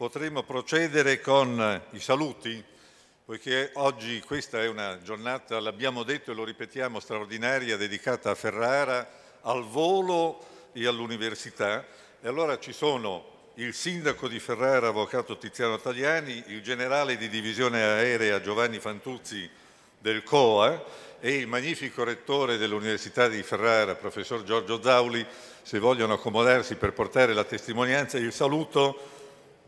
potremo procedere con eh, i saluti, poiché oggi questa è una giornata, l'abbiamo detto e lo ripetiamo, straordinaria, dedicata a Ferrara, al volo e all'università. E allora ci sono il sindaco di Ferrara, avvocato Tiziano Tagliani, il generale di divisione aerea Giovanni Fantuzzi del COA e il magnifico rettore dell'Università di Ferrara, professor Giorgio Zauli, se vogliono accomodarsi per portare la testimonianza, il saluto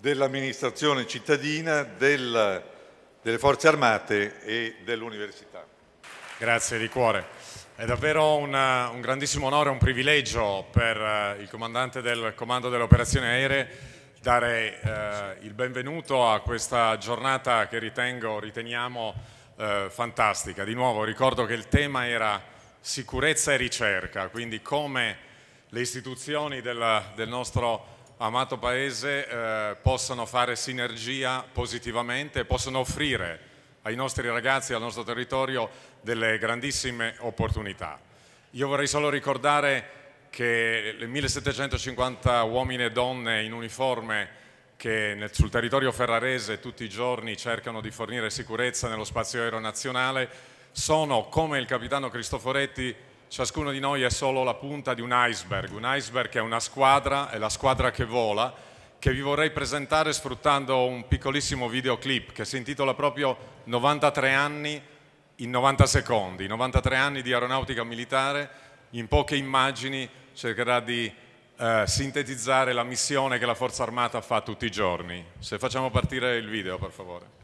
dell'amministrazione cittadina, del, delle forze armate e dell'università. Grazie di cuore. È davvero una, un grandissimo onore e un privilegio per eh, il comandante del comando delle operazioni aeree dare eh, il benvenuto a questa giornata che ritengo, riteniamo eh, fantastica. Di nuovo ricordo che il tema era sicurezza e ricerca, quindi come le istituzioni del, del nostro amato Paese, eh, possano fare sinergia positivamente, possono offrire ai nostri ragazzi, al nostro territorio, delle grandissime opportunità. Io vorrei solo ricordare che le 1750 uomini e donne in uniforme che nel, sul territorio ferrarese tutti i giorni cercano di fornire sicurezza nello spazio aereo nazionale sono, come il capitano Cristoforetti, ciascuno di noi è solo la punta di un iceberg, un iceberg è una squadra, è la squadra che vola, che vi vorrei presentare sfruttando un piccolissimo videoclip che si intitola proprio 93 anni in 90 secondi, 93 anni di aeronautica militare, in poche immagini cercherà di eh, sintetizzare la missione che la Forza Armata fa tutti i giorni. Se facciamo partire il video, per favore.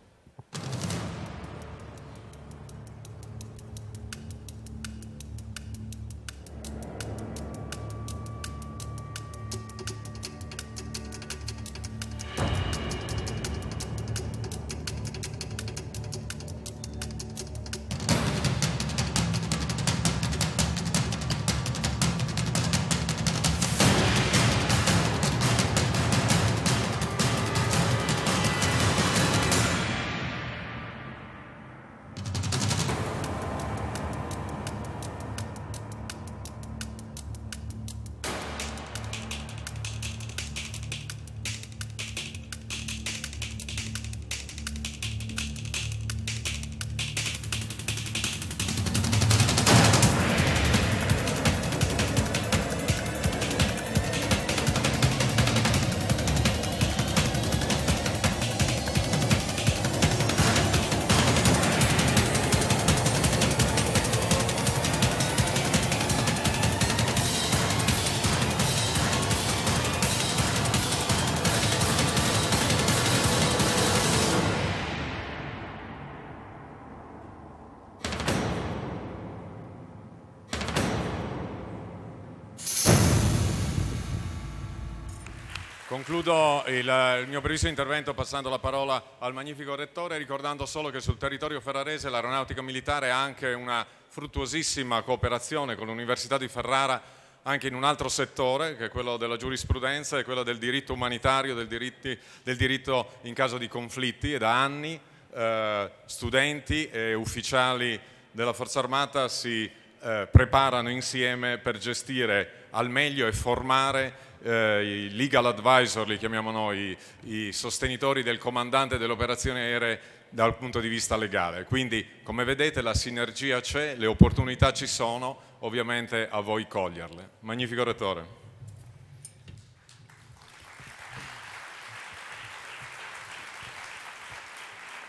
Concludo il, eh, mio previsto intervento passando la parola al magnifico Rettore ricordando solo che sul territorio ferrarese l'aeronautica militare ha anche una fruttuosissima cooperazione con l'Università di Ferrara anche in un altro settore che è quello della giurisprudenza e quello del diritto umanitario, del, diritti, del diritto in caso di conflitti e da anni eh, studenti e ufficiali della Forza Armata si eh, preparano insieme per gestire al meglio e formare eh, i legal advisor, li chiamiamo noi, i, i sostenitori del comandante dell'operazione aerea dal punto di vista legale. Quindi come vedete la sinergia c'è, le opportunità ci sono, ovviamente a voi coglierle. Magnifico rettore.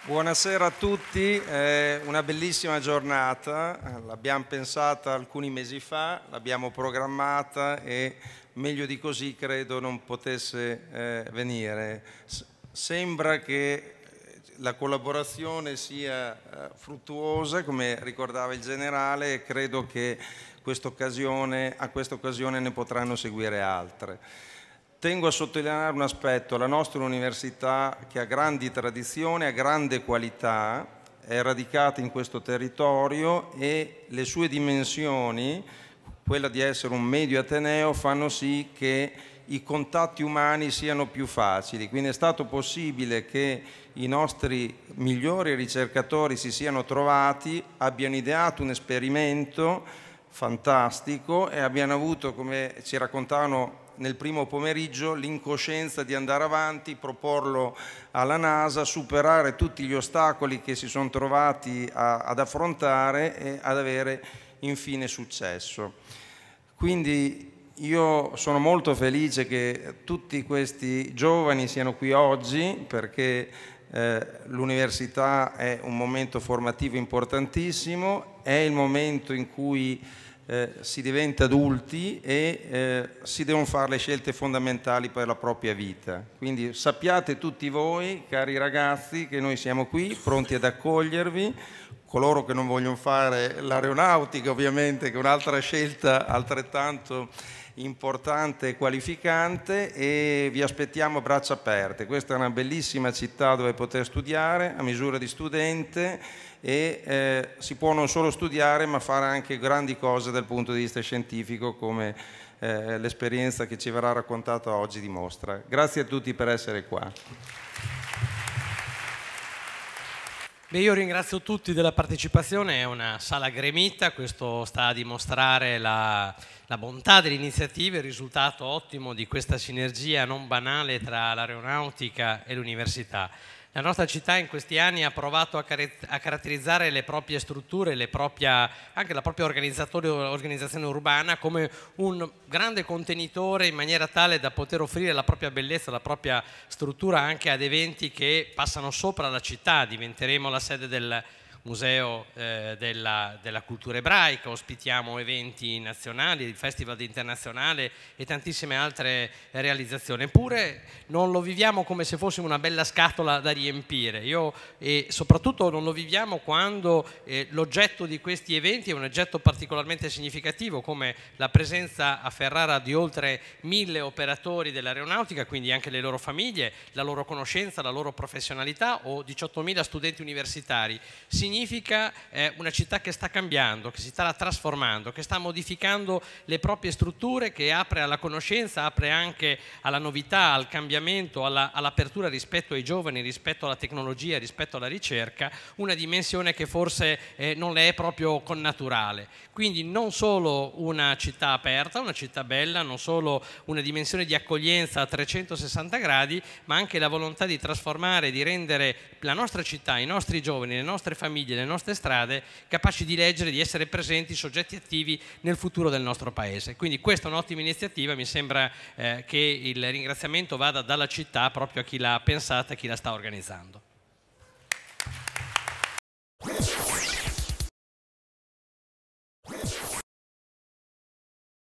Buonasera a tutti, è una bellissima giornata, l'abbiamo pensata alcuni mesi fa, l'abbiamo programmata e meglio di così credo non potesse eh, venire. sembra che la collaborazione sia eh, fruttuosa, come ricordava il generale, e credo che a questa occasione ne potranno seguire altre. Tengo a sottolineare un aspetto, la nostra università che ha grandi tradizioni, ha grande qualità, è radicata in questo territorio e le sue dimensioni, quella di essere un medio ateneo, fanno sì che i contatti umani siano più facili. Quindi è stato possibile che i nostri migliori ricercatori si siano trovati, abbiano ideato un esperimento fantastico e abbiano avuto, come ci raccontavano nel primo pomeriggio l'incoscienza di andare avanti, proporlo alla NASA, superare tutti gli ostacoli che si sono trovati a, ad affrontare e ad avere infine successo. Quindi io sono molto felice che tutti questi giovani siano qui oggi perché eh, l'università è un momento formativo importantissimo, è il momento in cui eh, si diventa adulti e eh, si devono fare le scelte fondamentali per la propria vita. Quindi sappiate tutti voi, cari ragazzi, che noi siamo qui pronti ad accogliervi, coloro che non vogliono fare l'aeronautica, ovviamente, che è un'altra scelta altrettanto importante e qualificante e vi aspettiamo a braccia aperte. Questa è una bellissima città dove poter studiare a misura di studente e eh, si può non solo studiare ma fare anche grandi cose dal punto di vista scientifico come eh, l'esperienza che ci verrà raccontata oggi dimostra. Grazie a tutti per essere qua. Beh, io ringrazio tutti della partecipazione, è una sala gremita, questo sta a dimostrare la, la bontà dell'iniziativa e il risultato ottimo di questa sinergia non banale tra l'aeronautica e l'università. La nostra città in questi anni ha provato a, caratterizzare le proprie strutture, le propria, anche la propria organizzazione urbana come un grande contenitore in maniera tale da poter offrire la propria bellezza, la propria struttura anche ad eventi che passano sopra la città. Diventeremo la sede del Museo eh, della, della, Cultura Ebraica, ospitiamo eventi nazionali, il Festival Internazionale e tantissime altre realizzazioni. Eppure non lo viviamo come se fossimo una bella scatola da riempire. Io, e soprattutto non lo viviamo quando eh, l'oggetto di questi eventi è un oggetto particolarmente significativo, come la presenza a Ferrara di oltre mille operatori dell'aeronautica, quindi anche le loro famiglie, la loro conoscenza, la loro professionalità o 18.000 studenti universitari. Si significa eh, una città che sta cambiando, che si sta trasformando, che sta modificando le proprie strutture, che apre alla conoscenza, apre anche alla novità, al cambiamento, all'apertura rispetto ai giovani, rispetto alla tecnologia, rispetto alla ricerca, una dimensione che forse eh, non le è proprio connaturale. Quindi non solo una città aperta, una città bella, non solo una dimensione di accoglienza a 360 gradi, ma anche la volontà di trasformare, di rendere la nostra città, i nostri giovani, le nostre famiglie, famiglie, le nostre strade, capaci di leggere, di essere presenti, soggetti attivi nel futuro del nostro Paese. Quindi questa è un'ottima iniziativa, mi sembra eh, che il ringraziamento vada dalla città proprio a chi l'ha pensata e chi la sta organizzando.